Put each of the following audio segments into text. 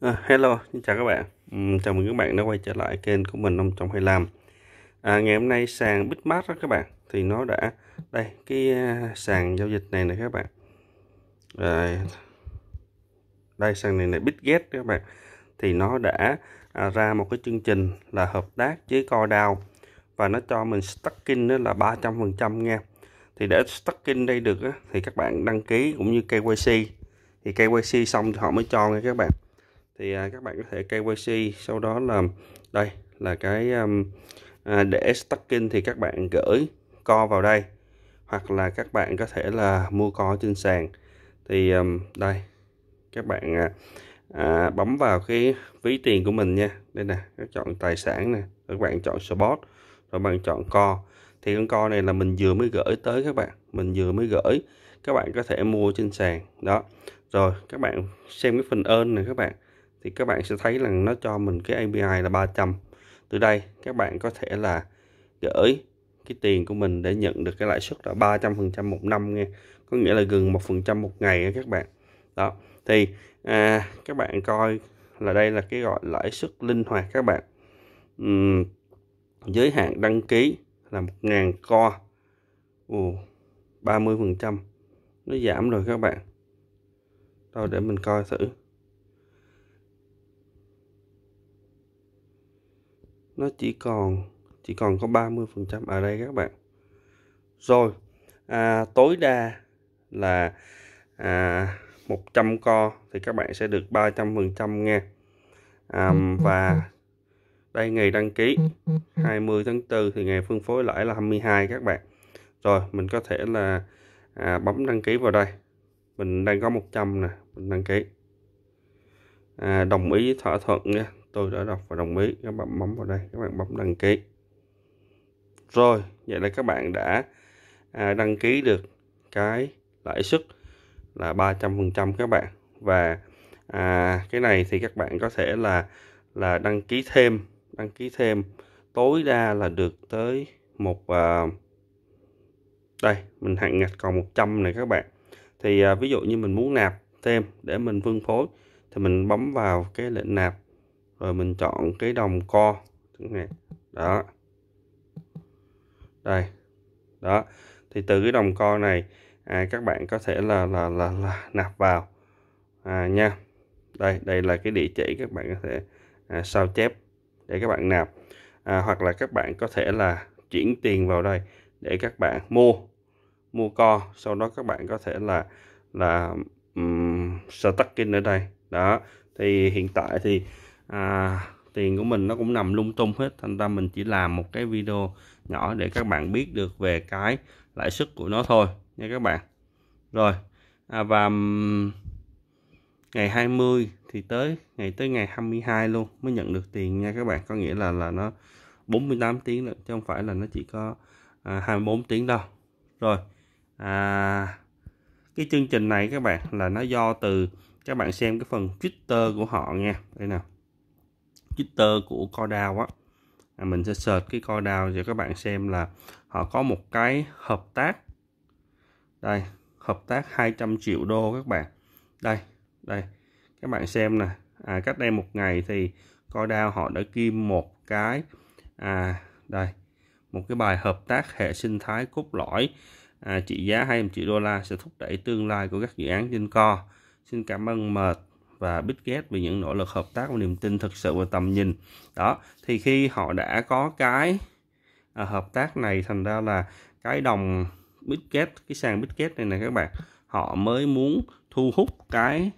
À, hello, xin chào các bạn. Uhm, chào mừng các bạn đã quay trở lại kênh của mình năm 525. À, ngày hôm nay sàn Bitmart đó các bạn, thì nó đã đây cái à, sàn giao dịch này này các bạn. À, đây sàn này này Bitget các bạn, thì nó đã à, ra một cái chương trình là hợp tác với CoinDAO và nó cho mình staking đó là 300% nha. Thì để staking đây được á, thì các bạn đăng ký cũng như KYC thì KYC xong thì họ mới cho nha các bạn thì à, các bạn có thể KYC sau đó là đây là cái um, à, để stacking thì các bạn gửi co vào đây hoặc là các bạn có thể là mua co trên sàn thì um, đây các bạn à, à, bấm vào cái ví tiền của mình nha đây nè các chọn tài sản nè các bạn chọn spot rồi bạn chọn co thì con co này là mình vừa mới gửi tới các bạn mình vừa mới gửi các bạn có thể mua trên sàn đó rồi các bạn xem cái phần ơn này các bạn thì các bạn sẽ thấy là nó cho mình cái API là 300 từ đây các bạn có thể là gửi cái tiền của mình để nhận được cái lãi suất là 300% một năm nghe có nghĩa là gần một phần trăm một ngày các bạn đó thì à, các bạn coi là đây là cái gọi lãi suất linh hoạt các bạn uhm, giới hạn đăng ký là 1.000 co Ồ, 30% nó giảm rồi các bạn rồi để mình coi thử nó chỉ còn chỉ còn có 30 phần trăm ở đây các bạn rồi à, tối đa là à, 100 co thì các bạn sẽ được 300 phần trăm nghe à, ừ, và đây ngày đăng ký 20 ừ, ừ, tháng 4 thì ngày phân phối lãi là 22 các bạn rồi mình có thể là à, bấm đăng ký vào đây mình đang có 100 nè mình đăng ký à, đồng ý thỏa thuận nha tôi đã đọc và đồng ý các bạn bấm vào đây các bạn bấm đăng ký rồi vậy là các bạn đã à, đăng ký được cái lãi suất là 300% các bạn và à, cái này thì các bạn có thể là là đăng ký thêm đăng ký thêm tối đa là được tới một à, đây mình hạn ngạch còn 100 này các bạn thì à, ví dụ như mình muốn nạp thêm để mình phân phối thì mình bấm vào cái lệnh nạp rồi mình chọn cái đồng co này đó đây đó thì từ cái đồng co này à, các bạn có thể là là là, là nạp vào à, nha đây đây là cái địa chỉ các bạn có thể à, sao chép để các bạn nạp à, hoặc là các bạn có thể là chuyển tiền vào đây để các bạn mua mua co sau đó các bạn có thể là là um, staking ở đây đó thì hiện tại thì à, tiền của mình nó cũng nằm lung tung hết thành ra mình chỉ làm một cái video nhỏ để các bạn biết được về cái lãi suất của nó thôi nha các bạn rồi à, và ngày 20 thì tới ngày tới ngày 22 luôn mới nhận được tiền nha các bạn có nghĩa là là nó 48 tiếng lận chứ không phải là nó chỉ có à, 24 tiếng đâu rồi à, cái chương trình này các bạn là nó do từ các bạn xem cái phần Twitter của họ nha đây nào Twitter của CoDao á à, mình sẽ search cái CoDao cho các bạn xem là họ có một cái hợp tác đây hợp tác 200 triệu đô các bạn đây đây các bạn xem nè à, cách đây một ngày thì CoDao họ đã kim một cái à đây một cái bài hợp tác hệ sinh thái cốt lõi à, trị giá 20 triệu đô la sẽ thúc đẩy tương lai của các dự án trên co xin cảm ơn mệt và Bitget về những nỗ lực hợp tác và niềm tin thực sự và tầm nhìn đó thì khi họ đã có cái à, hợp tác này thành ra là cái đồng Bitget cái sàn Bitget này này các bạn họ mới muốn thu hút cái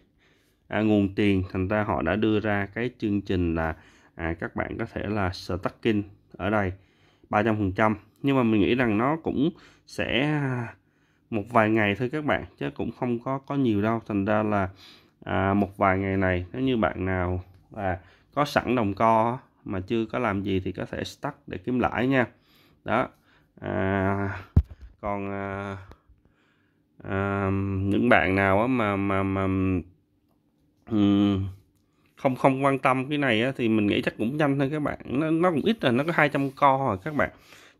à, nguồn tiền thành ra họ đã đưa ra cái chương trình là à, các bạn có thể là staking ở đây 300% nhưng mà mình nghĩ rằng nó cũng sẽ à, một vài ngày thôi các bạn chứ cũng không có có nhiều đâu thành ra là à, một vài ngày này nếu như bạn nào là có sẵn đồng co mà chưa có làm gì thì có thể start để kiếm lãi nha đó à, còn à, à, những bạn nào mà mà mà um, không không quan tâm cái này á, thì mình nghĩ chắc cũng nhanh thôi các bạn nó, nó cũng ít rồi nó có 200 co rồi các bạn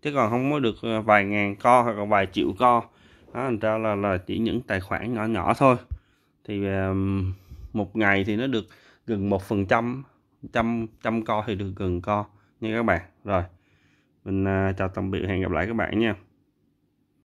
chứ còn không có được à, vài ngàn co hoặc là vài triệu co đó thành ra là là chỉ những tài khoản nhỏ nhỏ thôi thì một ngày thì nó được gần một phần trăm trăm trăm co thì được gần co nha các bạn rồi mình à, chào tạm biệt hẹn gặp lại các bạn nha